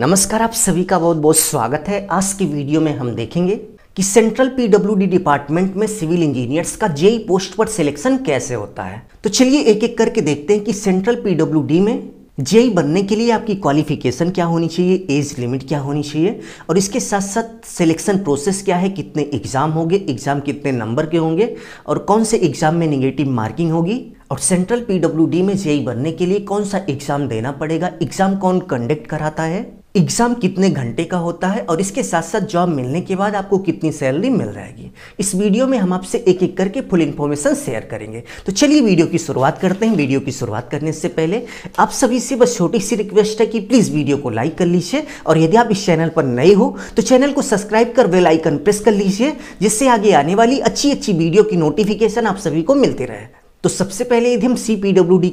नमस्कार आप सभी का बहुत बहुत स्वागत है आज की वीडियो में हम देखेंगे कि सेंट्रल पीडब्ल्यूडी डिपार्टमेंट में सिविल इंजीनियर्स का जेई पोस्ट e पर सिलेक्शन कैसे होता है तो चलिए एक एक करके देखते हैं कि सेंट्रल पीडब्ल्यूडी में जेई e बनने के लिए आपकी क्वालिफिकेशन क्या होनी चाहिए एज लिमिट क्या होनी चाहिए और इसके साथ साथ सिलेक्शन प्रोसेस क्या है कितने एग्ज़ाम होंगे एग्ज़ाम कितने नंबर के होंगे और कौन से एग्ज़ाम में निगेटिव मार्किंग होगी और सेंट्रल पीडब्ल्यूडी में जेई e बनने के लिए कौन सा एग्ज़ाम देना पड़ेगा एग्ज़ाम कौन कंडक्ट कराता है एग्ज़ाम कितने घंटे का होता है और इसके साथ साथ जॉब मिलने के बाद आपको कितनी सैलरी मिल रहेगी इस वीडियो में हम आपसे एक एक करके फुल इन्फॉर्मेशन शेयर करेंगे तो चलिए वीडियो की शुरुआत करते हैं वीडियो की शुरुआत करने से पहले आप सभी से बस छोटी सी रिक्वेस्ट है कि प्लीज़ वीडियो को लाइक कर लीजिए और यदि आप इस चैनल पर नए हो तो चैनल को सब्सक्राइब कर वेलाइकन प्रेस कर लीजिए जिससे आगे आने वाली अच्छी अच्छी वीडियो की नोटिफिकेशन आप सभी को मिलती रहे तो सबसे पहले यदि हम सी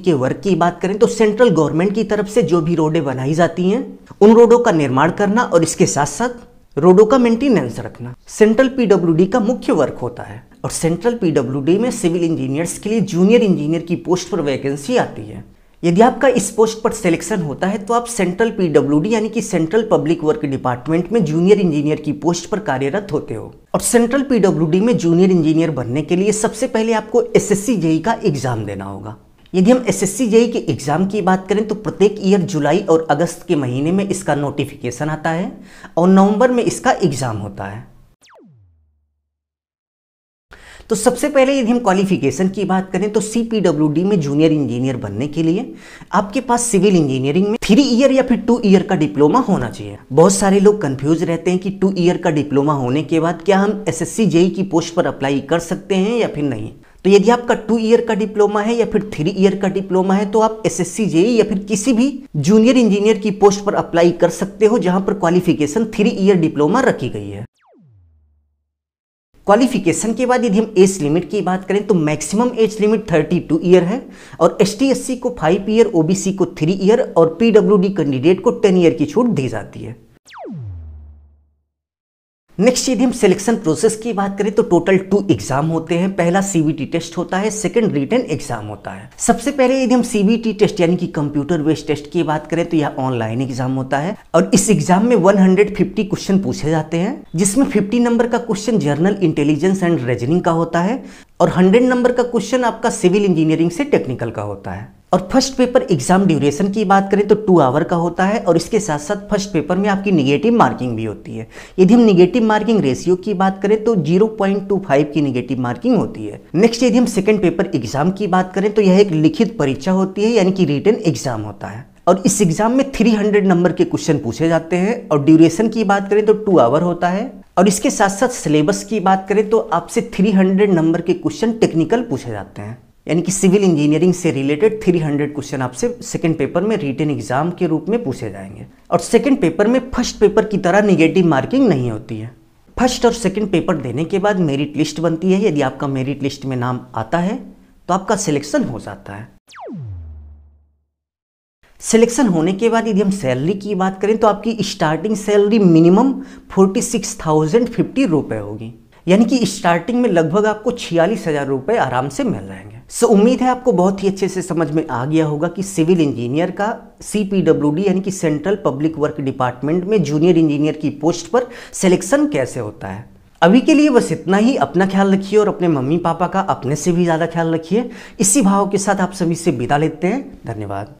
के वर्क की बात करें तो सेंट्रल गवर्नमेंट की तरफ से जो भी रोडें बनाई जाती हैं उन रोडों का निर्माण करना और इसके साथ साथ रोडों का मेंटेनेंस रखना सेंट्रल पीडब्ल्यू का मुख्य वर्क होता है और सेंट्रल पीडब्ल्यूडी में सिविल इंजीनियर्स के लिए जूनियर इंजीनियर की पोस्ट पर वैकेंसी आती है यदि आपका इस पोस्ट पर सिलेक्शन होता है तो आप सेंट्रल पीडब्ल्यूडी यानी कि सेंट्रल पब्लिक वर्क डिपार्टमेंट में जूनियर इंजीनियर की पोस्ट पर कार्यरत होते हो और सेंट्रल पीडब्ल्यूडी में जूनियर इंजीनियर बनने के लिए सबसे पहले आपको एस एस e का एग्जाम देना होगा यदि हम एस एस e के एग्ज़ाम की बात करें तो प्रत्येक ईयर जुलाई और अगस्त के महीने में इसका नोटिफिकेशन आता है और नवंबर में इसका एग्ज़ाम होता है तो सबसे पहले यदि हम क्वालिफिकेशन की बात करें तो सी में जूनियर इंजीनियर बनने के लिए आपके पास सिविल इंजीनियरिंग में थ्री ईयर या फिर टू ईयर का डिप्लोमा होना चाहिए बहुत सारे लोग कंफ्यूज रहते हैं कि टू ईयर का डिप्लोमा होने के बाद क्या हम एस एस जेई की पोस्ट पर अप्लाई कर सकते हैं या फिर नहीं तो यदि आपका टू ईयर का डिप्लोमा है या फिर थ्री ईयर का डिप्लोमा है तो आप एस एस जेई या फिर किसी भी जूनियर इंजीनियर की पोस्ट पर अप्लाई कर सकते हो जहां पर क्वालिफिकेशन थ्री ईयर डिप्लोमा रखी गई है क्वालिफिकेशन के बाद यदि हम एज लिमिट की बात करें तो मैक्सिमम एज लिमिट 32 ईयर है और एस टी को 5 ईयर ओबीसी को 3 ईयर और पीडब्ल्यूडी कैंडिडेट को 10 ईयर की छूट दी जाती है नेक्स्ट यदि हम सिलेक्शन प्रोसेस की बात करें तो टोटल टू एग्जाम होते हैं पहला सीबीटी टेस्ट होता है सेकंड रिटर्न एग्जाम होता है सबसे पहले यदि हम सीबीटी टेस्ट यानी कि कंप्यूटर बेस्ड टेस्ट की बात करें तो यह ऑनलाइन एग्जाम होता है और इस एग्जाम में 150 क्वेश्चन पूछे जाते हैं जिसमें 50 नंबर का question general intelligence and reasoning का होता है और हंड्रेड नंबर का क्वेश्चन आपका सिविल इंजीनियरिंग से टेक्निकल का होता है और फर्स्ट पेपर एग्जाम ड्यूरेशन की बात करें तो टू आवर का होता है और इसके साथ साथ फर्स्ट पेपर में आपकी निगेटिव मार्किंग भी होती है यदि हम निगेटिव मार्किंग रेशियो की बात करें तो 0.25 की निगेटिव मार्किंग होती है नेक्स्ट यदि हम सेकेंड पेपर एग्जाम की बात करें तो यह एक लिखित परीक्षा होती है यानी कि रिटर्न एग्जाम होता है और इस एग्जाम में 300 नंबर के क्वेश्चन पूछे जाते हैं और ड्यूरेशन की बात करें तो टू आवर होता है और इसके साथ साथ सिलेबस की बात करें तो आपसे 300 नंबर के क्वेश्चन टेक्निकल पूछे जाते हैं यानी कि सिविल इंजीनियरिंग से रिलेटेड 300 क्वेश्चन आपसे सेकंड पेपर में रिटर्न एग्जाम के रूप में पूछे जाएंगे और सेकंड पेपर में फर्स्ट पेपर की तरह निगेटिव मार्किंग नहीं होती है फर्स्ट और सेकंड पेपर देने के बाद मेरिट लिस्ट बनती है यदि आपका मेरिट लिस्ट में नाम आता है तो आपका सिलेक्शन हो जाता है सिलेक्शन होने के बाद यदि हम सैलरी की बात करें तो आपकी starting salary minimum forty six thousand fifty रुपये होगी यानी कि स्टार्टिंग में लगभग आपको छियालीस हज़ार रुपये आराम से मिल जाएंगे सो उम्मीद है आपको बहुत ही अच्छे से समझ में आ गया होगा कि सिविल इंजीनियर का सी यानी कि सेंट्रल पब्लिक वर्क डिपार्टमेंट में जूनियर इंजीनियर की पोस्ट पर सिलेक्शन कैसे होता है अभी के लिए बस इतना ही अपना ख्याल रखिए और अपने मम्मी पापा का अपने से भी ज़्यादा ख्याल रखिए इसी भाव के साथ आप सभी से विदा लेते हैं धन्यवाद